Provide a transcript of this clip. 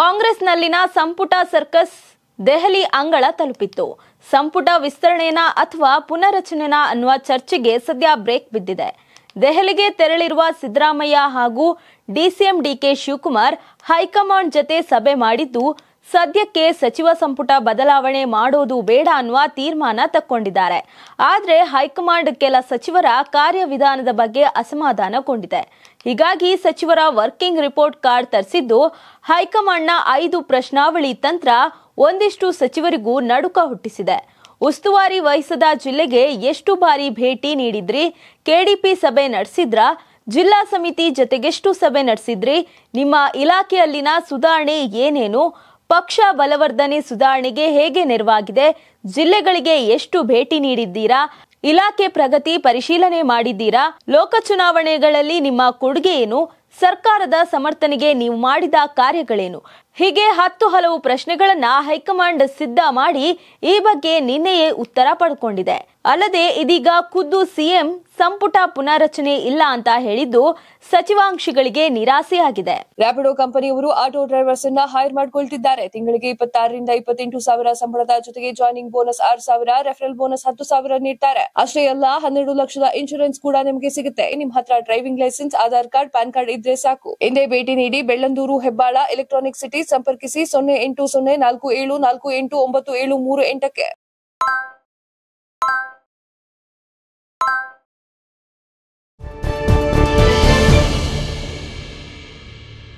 ಕಾಂಗ್ರೆಸ್ನಲ್ಲಿನ ಸಂಪುಟ ಸರ್ಕಸ್ ದೆಹಲಿ ಅಂಗಳ ತಲುಪಿತ್ತು ಸಂಪುಟ ವಿಸ್ತರಣೆನ ಅಥವಾ ಪುನರಚನೆನ ಅನ್ನುವ ಚರ್ಚೆಗೆ ಸದ್ಯ ಬ್ರೇಕ್ ಬಿದ್ದಿದೆ ದೆಹಲಿಗೆ ತೆರಳಿರುವ ಸಿದ್ದರಾಮಯ್ಯ ಹಾಗೂ ಡಿಸಿಎಂ ಡಿಕೆ ಶಿವಕುಮಾರ್ ಹೈಕಮಾಂಡ್ ಜತೆ ಸಭೆ ಮಾಡಿದ್ದು ಸದ್ಯಕ್ಕೆ ಸಚಿವ ಸಂಪುಟ ಬದಲಾವಣೆ ಮಾಡೋದು ಬೇಡ ಅನ್ನುವ ತೀರ್ಮಾನ ತಕ್ಕೊಂಡಿದ್ದಾರೆ ಆದರೆ ಹೈಕಮಾಂಡ್ ಕೆಲ ಸಚಿವರ ಕಾರ್ಯವಿಧಾನದ ಬಗ್ಗೆ ಅಸಮಾಧಾನಗೊಂಡಿದೆ ಹೀಗಾಗಿ ಸಚಿವರ ವರ್ಕಿಂಗ್ ರಿಪೋರ್ಟ್ ಕಾರ್ಡ್ ತರಿಸಿದ್ದು ಹೈಕಮಾಂಡ್ನ ಐದು ಪ್ರಶ್ನಾವಳಿ ತಂತ್ರ ಒಂದಿಷ್ಟು ಸಚಿವರಿಗೂ ನಡುಕ ಹುಟ್ಟಿಸಿದೆ ಉಸ್ತುವಾರಿ ವಹಿಸದ ಜಿಲ್ಲೆಗೆ ಎಷ್ಟು ಬಾರಿ ಭೇಟಿ ನೀಡಿದ್ರಿ ಕೆಡಿಪಿ ಸಭೆ ನಡೆಸಿದ್ರ ಜಿಲ್ಲಾ ಸಮಿತಿ ಜತೆಗೆಷ್ಟು ಸಭೆ ನಡೆಸಿದ್ರಿ ನಿಮ್ಮ ಇಲಾಖೆಯಲ್ಲಿನ ಸುಧಾರಣೆ ಏನೇನು ಪಕ್ಷ ಬಲವರ್ಧನೆ ಸುಧಾರಣೆಗೆ ಹೇಗೆ ನೆರವಾಗಿದೆ ಜಿಲ್ಲೆಗಳಿಗೆ ಎಷ್ಟು ಭೇಟಿ ನೀಡಿದ್ದೀರಾ ಇಲಾಖೆ ಪ್ರಗತಿ ಪರಿಶೀಲನೆ ಮಾಡಿದ್ದೀರಾ ಲೋಕ ಚುನಾವಣೆಗಳಲ್ಲಿ ನಿಮ್ಮ ಕೊಡುಗೆ ಏನು ಸರ್ಕಾರದ ಸಮರ್ಥನೆಗೆ ನೀವು ಮಾಡಿದ ಕಾರ್ಯಗಳೇನು ಹೀಗೆ ಹತ್ತು ಹಲವು ಪ್ರಶ್ನೆಗಳನ್ನ ಹೈಕಮಾಂಡ್ ಸಿದ್ಧ ಮಾಡಿ ಈ ಬಗ್ಗೆ ನಿನ್ನೆಯೇ ಉತ್ತರ ಪಡ್ಕೊಂಡಿದೆ ಅಲ್ಲದೆ ಇದೀಗ ಖುದ್ದು ಸಿಎಂ ಸಂಪುಟ ಪುನಾರಚನೆ ಇಲ್ಲ ಅಂತ ಹೇಳಿದ್ದು ಸಚಿವಾಂಶಗಳಿಗೆ ನಿರಾಸೆಯಾಗಿದೆ ರ್ಯಾಪಿಡೋ ಕಂಪನಿಯವರು ಆಟೋ ಡ್ರೈವರ್ಸ್ ಅನ್ನ ಹೈರ್ ಮಾಡಿಕೊಳ್ತಿದ್ದಾರೆ ತಿಂಗಳಿಗೆ ಇಪ್ಪತ್ತಾರರಿಂದ ಇಪ್ಪತ್ತೆಂಟು ಸಾವಿರ ಸಂಬಳದ ಜೊತೆಗೆ ಜಾಯ್ನಿಂಗ್ ಬೋನಸ್ ಆರು ಸಾವಿರ ರೆಫರಲ್ ಬೋನಸ್ ಹತ್ತು ಸಾವಿರ ನೀಡ್ತಾರೆ ಅಷ್ಟೇ ಅಲ್ಲ ಹನ್ನೆರಡು ಲಕ್ಷದ ಇನ್ಶೂರೆನ್ಸ್ ಕೂಡ ನಿಮಗೆ ಸಿಗುತ್ತೆ ನಿಮ್ಮ ಹತ್ರ driving licence Aadhaar card PAN card ಇದ್ರೆ ಸಾಕು ಎಂದೇ ಭೇಟಿ ನೀಡಿ ಬೆಳ್ಳಂದೂರು ಹೆಬ್ಬಾಳ ಎಲೆಕ್ಟ್ರಾನಿಕ್ ಸಿಟಿ ಸಂಪರ್ಕಿಸಿ ಸೊನ್ನೆ ಎಂಟು ಸೊನ್ನೆ ನಾಲ್ಕು ಏಳು ನಾಲ್ಕು ಎಂಟು ಒಂಬತ್ತು ಏಳು ಮೂರು ಎಂಟಕ್ಕೆ